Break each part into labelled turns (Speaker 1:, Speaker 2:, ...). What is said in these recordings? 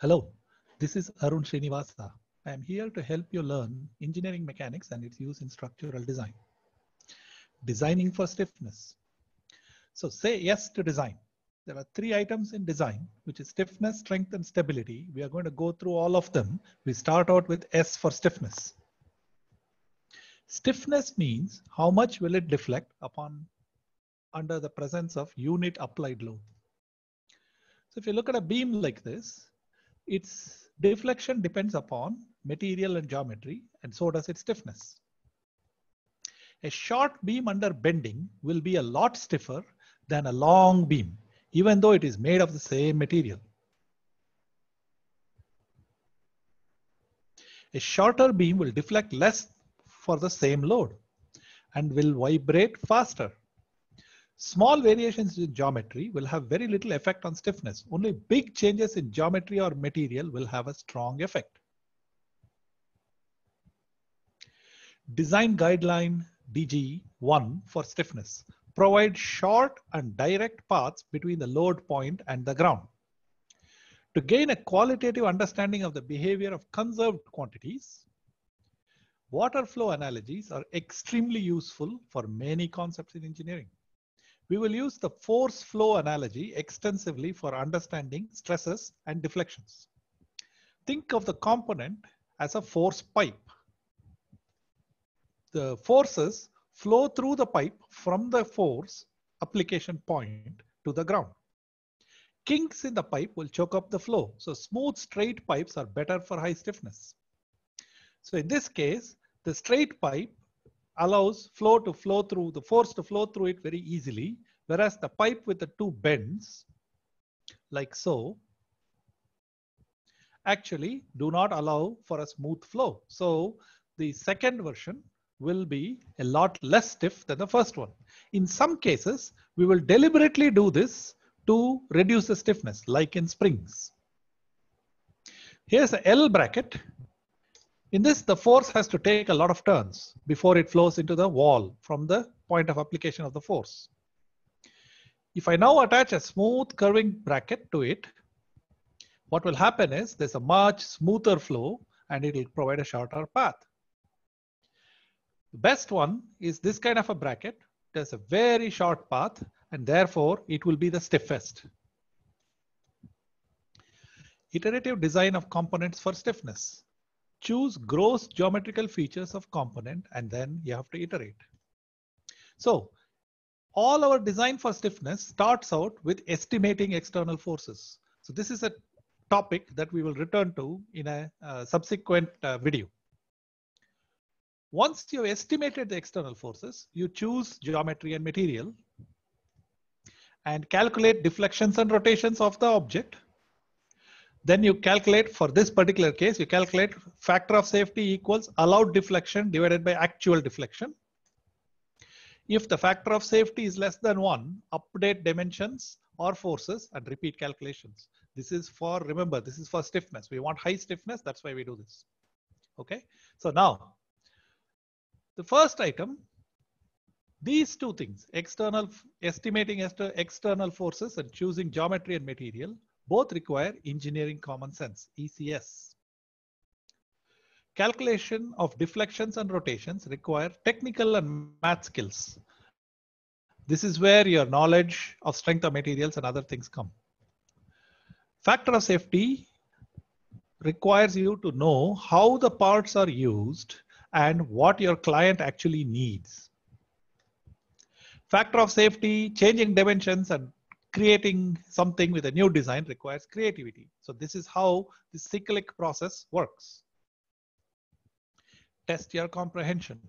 Speaker 1: Hello, this is Arun Srinivasa. I am here to help you learn engineering mechanics and its use in structural design. Designing for stiffness. So say yes to design. There are three items in design, which is stiffness, strength, and stability. We are going to go through all of them. We start out with S for stiffness. Stiffness means how much will it deflect upon under the presence of unit applied load. So if you look at a beam like this, its deflection depends upon material and geometry, and so does its stiffness. A short beam under bending will be a lot stiffer than a long beam, even though it is made of the same material. A shorter beam will deflect less for the same load and will vibrate faster. Small variations in geometry will have very little effect on stiffness. Only big changes in geometry or material will have a strong effect. Design Guideline DG1 for stiffness. Provide short and direct paths between the load point and the ground. To gain a qualitative understanding of the behavior of conserved quantities, water flow analogies are extremely useful for many concepts in engineering. We will use the force flow analogy extensively for understanding stresses and deflections. Think of the component as a force pipe. The forces flow through the pipe from the force application point to the ground. Kinks in the pipe will choke up the flow. So smooth straight pipes are better for high stiffness. So in this case, the straight pipe allows flow to flow through, the force to flow through it very easily, whereas the pipe with the two bends, like so, actually do not allow for a smooth flow. So the second version will be a lot less stiff than the first one. In some cases, we will deliberately do this to reduce the stiffness, like in springs. Here's a L bracket in this, the force has to take a lot of turns before it flows into the wall from the point of application of the force. If I now attach a smooth curving bracket to it, what will happen is there's a much smoother flow and it will provide a shorter path. The best one is this kind of a bracket. There's a very short path and therefore it will be the stiffest. Iterative design of components for stiffness choose gross geometrical features of component and then you have to iterate. So all our design for stiffness starts out with estimating external forces. So this is a topic that we will return to in a uh, subsequent uh, video. Once you've estimated the external forces, you choose geometry and material and calculate deflections and rotations of the object then you calculate for this particular case, you calculate factor of safety equals allowed deflection divided by actual deflection. If the factor of safety is less than one, update dimensions or forces and repeat calculations. This is for, remember, this is for stiffness. We want high stiffness. That's why we do this. Okay. So now the first item, these two things, external estimating external forces and choosing geometry and material both require engineering common sense, ECS. Calculation of deflections and rotations require technical and math skills. This is where your knowledge of strength of materials and other things come. Factor of safety requires you to know how the parts are used and what your client actually needs. Factor of safety, changing dimensions and creating something with a new design requires creativity. So this is how the cyclic process works. Test your comprehension.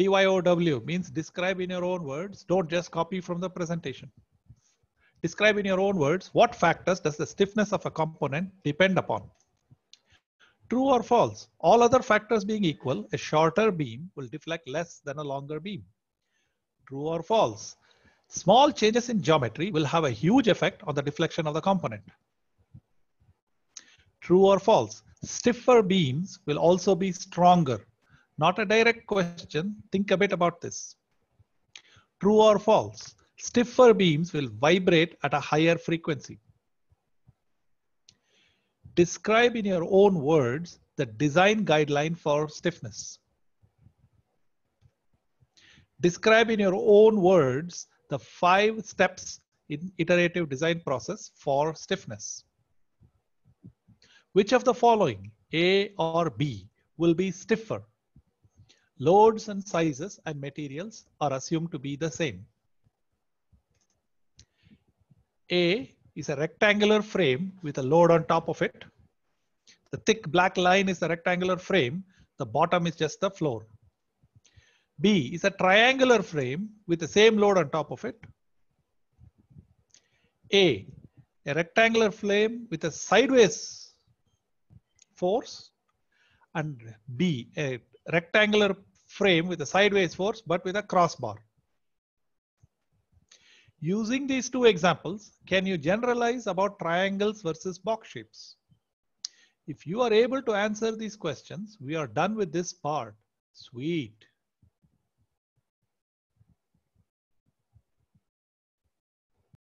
Speaker 1: DYOW means describe in your own words. Don't just copy from the presentation. Describe in your own words what factors does the stiffness of a component depend upon. True or false, all other factors being equal, a shorter beam will deflect less than a longer beam true or false. Small changes in geometry will have a huge effect on the deflection of the component. True or false, stiffer beams will also be stronger. Not a direct question, think a bit about this. True or false, stiffer beams will vibrate at a higher frequency. Describe in your own words the design guideline for stiffness describe in your own words the five steps in iterative design process for stiffness. Which of the following, A or B, will be stiffer? Loads and sizes and materials are assumed to be the same. A is a rectangular frame with a load on top of it. The thick black line is the rectangular frame. The bottom is just the floor. B is a triangular frame with the same load on top of it. A, a rectangular frame with a sideways force. And B, a rectangular frame with a sideways force but with a crossbar. Using these two examples, can you generalize about triangles versus box shapes? If you are able to answer these questions, we are done with this part. Sweet.